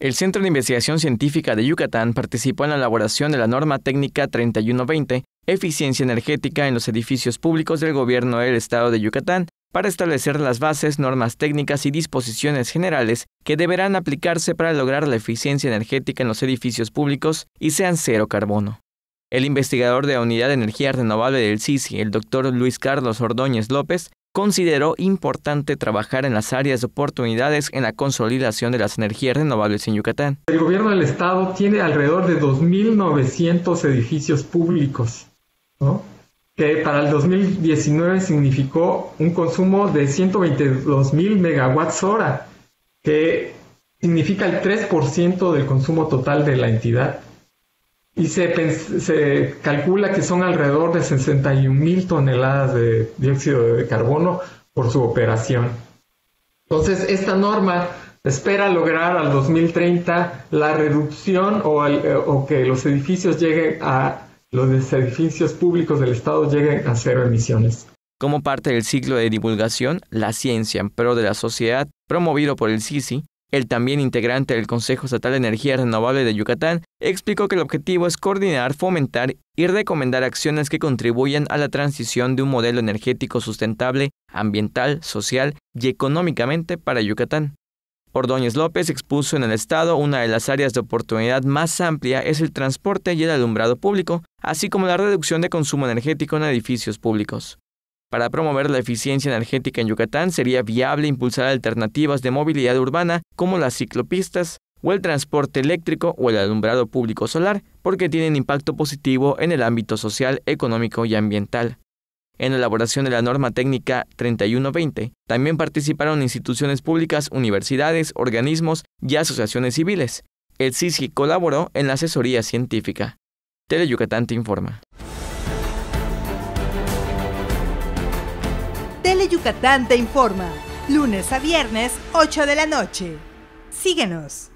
El Centro de Investigación Científica de Yucatán participó en la elaboración de la norma técnica 3120, Eficiencia Energética en los Edificios Públicos del Gobierno del Estado de Yucatán, para establecer las bases, normas técnicas y disposiciones generales que deberán aplicarse para lograr la eficiencia energética en los edificios públicos y sean cero carbono. El investigador de la Unidad de Energía Renovable del CICI, el doctor Luis Carlos Ordóñez López, consideró importante trabajar en las áreas de oportunidades en la consolidación de las energías renovables en Yucatán. El gobierno del estado tiene alrededor de 2.900 edificios públicos, que para el 2019 significó un consumo de 122.000 megawatts hora, que significa el 3% del consumo total de la entidad y se, calcula que son alrededor de 61 mil toneladas de dióxido de carbono por su operación. Entonces, esta norma espera lograr al 2030 la reducción eh, o, que los edificios lleguen a los edificios públicos del Estado lleguen a cero emisiones. Como parte del ciclo de divulgación La ciencia en pro de la sociedad, promovido por el CICI, el también integrante del Consejo Estatal de Energía Renovable de Yucatán explicó que el objetivo es coordinar, fomentar y recomendar acciones que contribuyan a la transición de un modelo energético sustentable, ambiental, social y económicamente para Yucatán. Ordóñez López expuso en el Estado una de las áreas de oportunidad más amplia es el transporte y el alumbrado público, así como la reducción de consumo energético en edificios públicos. Para promover la eficiencia energética en Yucatán sería viable impulsar alternativas de movilidad urbana como las ciclopistas, o el transporte eléctrico o el alumbrado público solar, porque tienen impacto positivo en el ámbito social, económico y ambiental. En la elaboración de la norma técnica 3120 también participaron instituciones públicas, universidades, organismos y asociaciones civiles. El CISGI colaboró en la asesoría científica. Tele te informa. Tele te informa. Lunes a viernes, 8 de la noche. Síguenos.